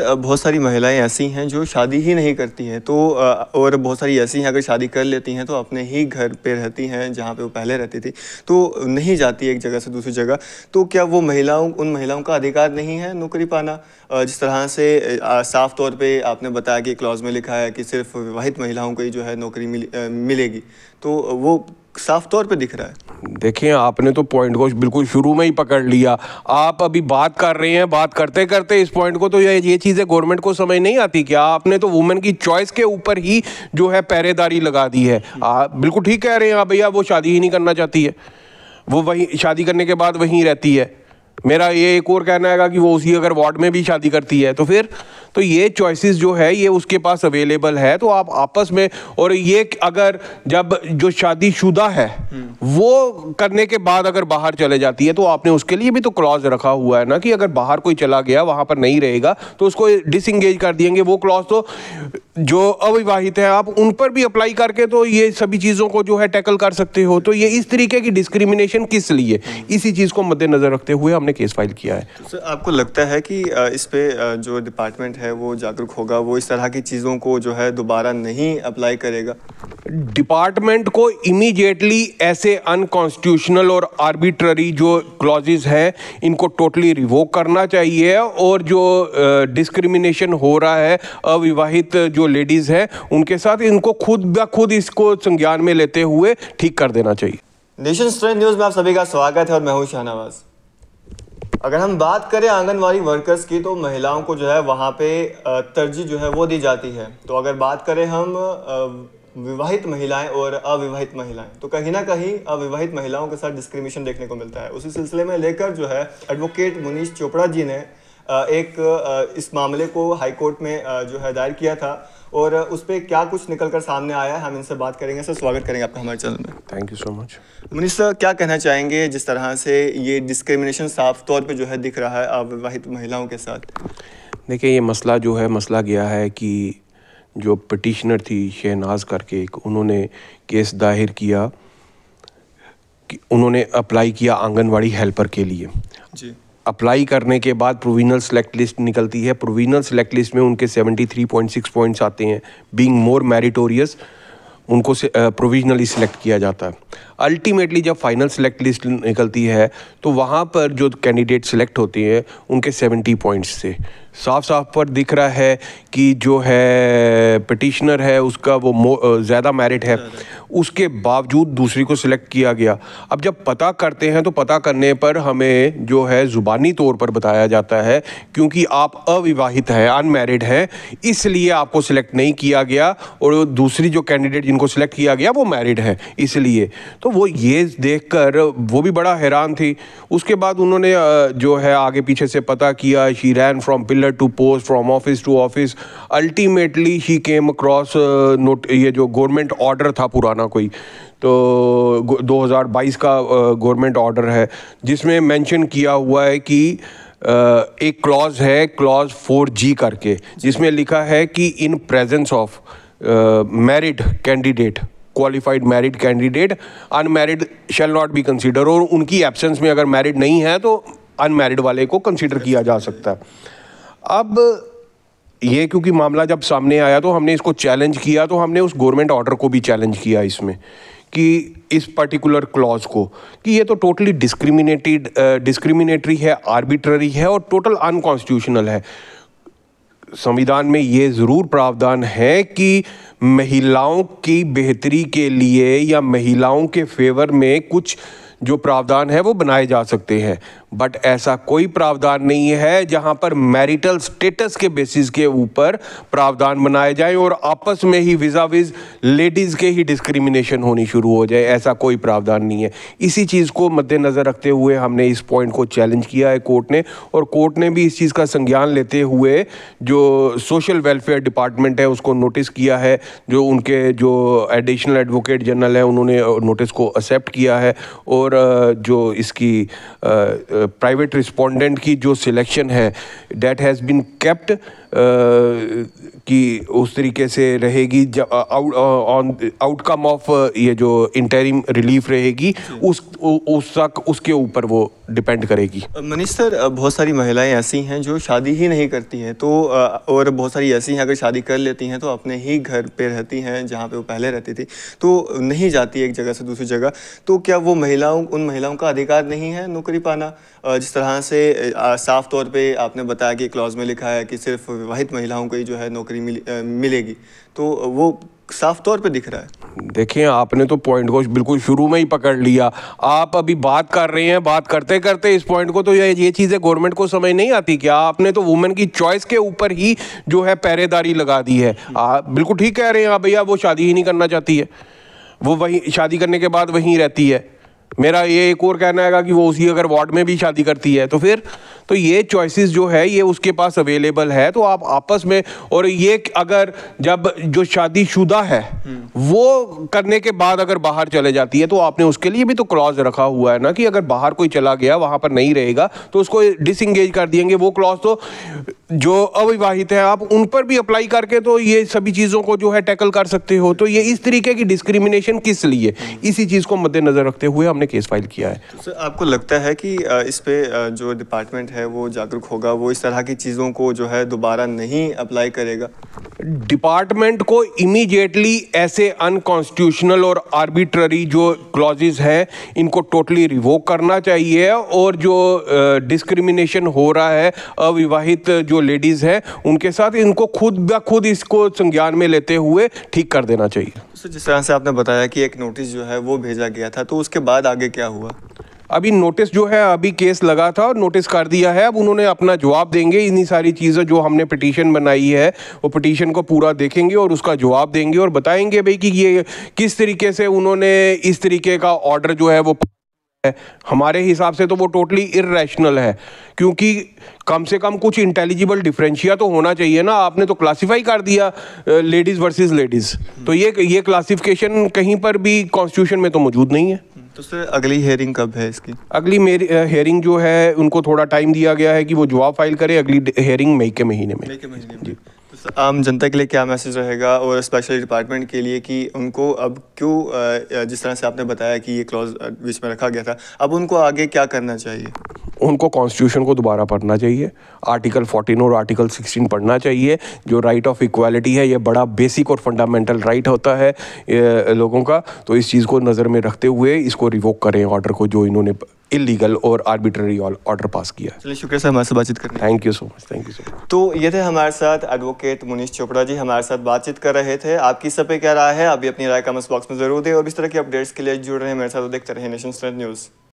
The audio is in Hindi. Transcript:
बहुत सारी महिलाएं ऐसी हैं जो शादी ही नहीं करती हैं तो और बहुत सारी ऐसी हैं अगर शादी कर लेती हैं तो अपने ही घर पे रहती हैं जहाँ पे वो पहले रहती थी तो नहीं जाती एक जगह से दूसरी जगह तो क्या वो महिलाओं उन महिलाओं का अधिकार नहीं है नौकरी पाना जिस तरह से साफ तौर पे आपने बताया कि क्लॉज में लिखा है कि सिर्फ विवाहित महिलाओं को ही जो है नौकरी मिल, मिलेगी तो वो साफ तौर पे दिख रहा है देखिए आपने तो पॉइंट को बिल्कुल शुरू में ही पकड़ लिया आप अभी बात कर रहे हैं बात करते करते इस पॉइंट को तो ये ये चीज़ें गवर्नमेंट को समझ नहीं आती क्या आपने तो वुमेन की चॉइस के ऊपर ही जो है पहरेदारी लगा दी है आप बिल्कुल ठीक कह रहे हैं आप भैया वो शादी ही नहीं करना चाहती है वो वहीं शादी करने के बाद वहीं रहती है मेरा ये एक और कहना है कि वो उसी अगर वार्ड में भी शादी करती है तो फिर तो ये चॉइसेस जो है ये उसके पास अवेलेबल है तो आप आपस में और ये अगर जब जो शादीशुदा है हम्म। वो करने के बाद अगर बाहर चले जाती है तो आपने उसके लिए भी तो क्लॉज रखा हुआ है ना कि अगर बाहर कोई चला गया वहां पर नहीं रहेगा तो उसको डिसंगेज कर देंगे वो क्लॉज तो जो अविवाहित है आप उन पर भी अप्लाई करके तो ये सभी चीज़ों को जो है टैकल कर सकते हो तो ये इस तरीके की डिस्क्रिमिनेशन किस लिए हम्म। इसी चीज़ को मद्देनजर रखते हुए हमने केस फाइल किया है तो सर आपको लगता है कि इस पे जो डिपार्टमेंट है है वो जागरूक होगा वो इस तरह की चीज़ों को जो है दोबारा नहीं अप्लाई करेगा डिपार्टमेंट को इमीडिएटली ऐसे अनकॉन्स्टिट्यूशनल और आर्बिट्ररी जो क्लॉजेज हैं इनको टोटली रिवोक करना चाहिए और जो डिस्क्रिमिनेशन हो रहा है अविवाहित जो लेडीज़ हैं उनके साथ इनको खुद ब खुद इसको संज्ञान में लेते हुए ठीक कर देना चाहिए नेशन स्ट्रेंथ न्यूज़ में आप सभी का स्वागत है और मैं हूँ शाहनवाज़ अगर हम बात करें आंगनवाड़ी वर्कर्स की तो महिलाओं को जो है वहाँ पे तरजीह जो है वो दी जाती है तो अगर बात करें हम विवाहित महिलाएं और अविवाहित महिलाएं तो कहीं ना कहीं अविवाहित महिलाओं के साथ डिस्क्रिमिनेशन देखने को मिलता है उसी सिलसिले में लेकर जो है एडवोकेट मुनीष चोपड़ा जी ने एक इस मामले को हाईकोर्ट में जो है दायर किया था और उस पर क्या कुछ निकल कर सामने आया है हम इनसे बात करेंगे सर स्वागत करेंगे आपका हमारे चैनल में thank you so much Manish sir क्या कहना चाहेंगे जिस तरह से ये डिस्क्रिमिनेशन साफ तौर पे जो है दिख रहा है अविवाहित महिलाओं के साथ देखिए ये मसला जो है मसला गया है कि जो पटिशनर थी शहनाज करके एक उन्होंने केस दायर किया कि उन्होंने अप्लाई किया आंगनवाड़ी हेल्पर के लिए जी अप्लाई करने के बाद प्रोविजनल सेलेक्ट लिस्ट निकलती है प्रोविजनल सेलेक्ट लिस्ट में उनके 73.6 पॉइंट्स आते हैं बीइंग मोर मेरिटोरियस उनको से प्रोविजनली सिलेक्ट किया जाता है अल्टीमेटली जब फाइनल सेलेक्ट लिस्ट निकलती है तो वहाँ पर जो कैंडिडेट सिलेक्ट होते हैं उनके 70 पॉइंट्स से साफ साफ पर दिख रहा है कि जो है पटिशनर है उसका वो ज़्यादा मेरिट है उसके बावजूद दूसरी को सिलेक्ट किया गया अब जब पता करते हैं तो पता करने पर हमें जो है ज़ुबानी तौर पर बताया जाता है क्योंकि आप अविवाहित हैं अनमेरिड हैं इसलिए आपको सिलेक्ट नहीं किया गया और दूसरी जो कैंडिडेट जिनको सिलेक्ट किया गया वो मैरिड हैं इसलिए तो वो ये देख वो भी बड़ा हैरान थी उसके बाद उन्होंने जो है आगे पीछे से पता किया she ran from pillar poster to post from office to office ultimately he came across note ये जो गवर्नमेंट ऑर्डर था पुराना कोई तो 2022 का गवर्नमेंट uh, ऑर्डर है जिसमें मेंशन किया हुआ है कि uh, एक क्लॉज है क्लॉज 4G करके जिसमें लिखा है कि in presence of married candidate qualified married candidate unmarried shall not be consider और उनकी एब्सेंस में अगर मैरिड नहीं है तो अनमैरिड वाले को कंसीडर किया जा सकता है अब ये क्योंकि मामला जब सामने आया तो हमने इसको चैलेंज किया तो हमने उस गवर्नमेंट ऑर्डर को भी चैलेंज किया इसमें कि इस पर्टिकुलर क्लॉज को कि ये तो टोटली डिस्क्रिमिनेटेड डिस्क्रिमिनेटरी है आर्बिट्ररी है और टोटल अनकॉन्स्टिट्यूशनल है संविधान में ये ज़रूर प्रावधान है कि महिलाओं की बेहतरी के लिए या महिलाओं के फेवर में कुछ जो प्रावधान है वो बनाए जा सकते हैं बट ऐसा कोई प्रावधान नहीं है जहां पर मैरिटल स्टेटस के बेसिस के ऊपर प्रावधान बनाए जाएं और आपस में ही विजा विज लेडीज़ के ही डिस्क्रिमिनेशन होनी शुरू हो जाए ऐसा कोई प्रावधान नहीं है इसी चीज़ को मद्देनज़र रखते हुए हमने इस पॉइंट को चैलेंज किया है कोर्ट ने और कोर्ट ने भी इस चीज़ का संज्ञान लेते हुए जो सोशल वेलफेयर डिपार्टमेंट है उसको नोटिस किया है जो उनके जो एडिशनल एडवोकेट जनरल है उन्होंने नोटिस को एक्सेप्ट किया है और जो इसकी आ, आ, प्राइवेट रिस्पोंडेंट की जो सिलेक्शन है डेट हैज़ बीन कैप्ट कि उस तरीके से रहेगी ऑन आउटकम ऑफ ये जो इंटरिम रिलीफ रहेगी उस उस तक उसके ऊपर वो डिपेंड करेगी मनीष सर बहुत सारी महिलाएं ऐसी हैं जो शादी ही नहीं करती हैं तो और बहुत सारी ऐसी हैं अगर शादी कर लेती हैं तो अपने ही घर पे रहती हैं जहाँ पे वो पहले रहती थी तो नहीं जाती एक जगह से दूसरी जगह तो क्या वो महिलाओं उन महिलाओं का अधिकार नहीं है नौकरी पाना जिस तरह से साफ तौर पर आपने बताया कि क्लॉज में लिखा है कि सिर्फ विवाहित महिलाओं को ही जो है नौकरी मिलेगी तो वो साफ तौर पे दिख रहा है देखिए आपने तो पॉइंट को बिल्कुल शुरू में ही पकड़ लिया आप अभी बात कर रहे हैं बात करते करते इस पॉइंट को तो ये ये चीज़ें गवर्नमेंट को समझ नहीं आती क्या आपने तो वुमेन की चॉइस के ऊपर ही जो है पहरेदारी लगा दी है आप बिल्कुल ठीक कह रहे हैं आप भैया वो शादी ही नहीं करना चाहती है वो वहीं शादी करने के बाद वहीं रहती है मेरा ये एक और कहना है कि वो उसी अगर वार्ड में भी शादी करती है तो फिर तो ये चॉइसेस जो है ये उसके पास अवेलेबल है तो आप आपस में और ये अगर जब जो शादीशुदा है हम्म। वो करने के बाद अगर बाहर चले जाती है तो आपने उसके लिए भी तो क्लॉज रखा हुआ है ना कि अगर बाहर कोई चला गया वहां पर नहीं रहेगा तो उसको डिसंगेज कर देंगे वो क्लॉज तो जो अविवाहित है आप उन पर भी अप्लाई करके तो ये सभी चीज़ों को जो है टैकल कर सकते हो तो ये इस तरीके की डिस्क्रिमिनेशन किस लिए हम्म। इसी चीज़ को मद्देनजर रखते हुए हमने केस फाइल किया है सर आपको लगता है कि इस पे जो डिपार्टमेंट है वो जागरूक होगा वो इस तरह की चीज़ों को जो है दोबारा नहीं अप्लाई करेगा डिपार्टमेंट को इमीडिएटली ऐसे अनकॉन्स्टिट्यूशनल और आर्बिट्ररी जो क्लॉजेज हैं इनको टोटली रिवोक करना चाहिए और जो डिस्क्रिमिनेशन हो रहा है अविवाहित जो लेडीज़ हैं उनके साथ इनको खुद ब खुद इसको संज्ञान में लेते हुए ठीक कर देना चाहिए सर जिस तरह से आपने बताया कि एक नोटिस जो है वो भेजा गया था तो उसके बाद आगे क्या हुआ अभी नोटिस जो है अभी केस लगा था और नोटिस कर दिया है अब उन्होंने अपना जवाब देंगे इन्हीं सारी चीज़ें जो हमने पटिशन बनाई है वो पटिशन को पूरा देखेंगे और उसका जवाब देंगे और बताएंगे भाई कि ये किस तरीके से उन्होंने इस तरीके का ऑर्डर जो है वो हमारे हिसाब से तो वो टोटली इेशनल है क्योंकि कम से कम कुछ इंटेलिजिबल डिफरेंशिया तो होना चाहिए ना आपने तो क्लासिफाई कर दिया लेडीज़ वर्सेस लेडीज़ तो ये ये क्लासिफिकेशन कहीं पर भी कॉन्स्टिट्यूशन में तो मौजूद नहीं है तो सर अगली हेयरिंग कब है इसकी अगली मेरी हेयरिंग जो है उनको थोड़ा टाइम दिया गया है कि वो जवाब फाइल करे अगली हेयरिंग मई के महीने में मई के महीने में आम जनता के लिए क्या मैसेज रहेगा और स्पेशल डिपार्टमेंट के लिए कि उनको अब क्यों जिस तरह से आपने बताया कि ये क्लॉज बीच में रखा गया था अब उनको आगे क्या करना चाहिए उनको कॉन्स्टिट्यूशन को दोबारा पढ़ना चाहिए आर्टिकल 14 और आर्टिकल 16 पढ़ना चाहिए जो राइट ऑफ इक्वालिटी है ये बड़ा बेसिक और फंडामेंटल राइट होता है लोगों का तो इस चीज़ को नज़र में रखते हुए इसको रिवोक करें ऑर्डर को जो इन्होंने इलीगल और आर्बिट्ररी ऑर्डर पास किया चलिए शुक्रिया सर हमारे साथ बातचीत कर thank you so much thank you so much तो ये थे हमारे साथ एडवोकेट मुनीष चोपड़ा जी हमारे साथ बातचीत कर रहे थे आपकी सब पे क्या राय है अभी अपनी राय कमेंट बॉक्स में जरूर दें और इस तरह की अपडेट्स के लिए जुड़ रहे हैं मेरे साथ तो देखते रहे नेशन न्यूज़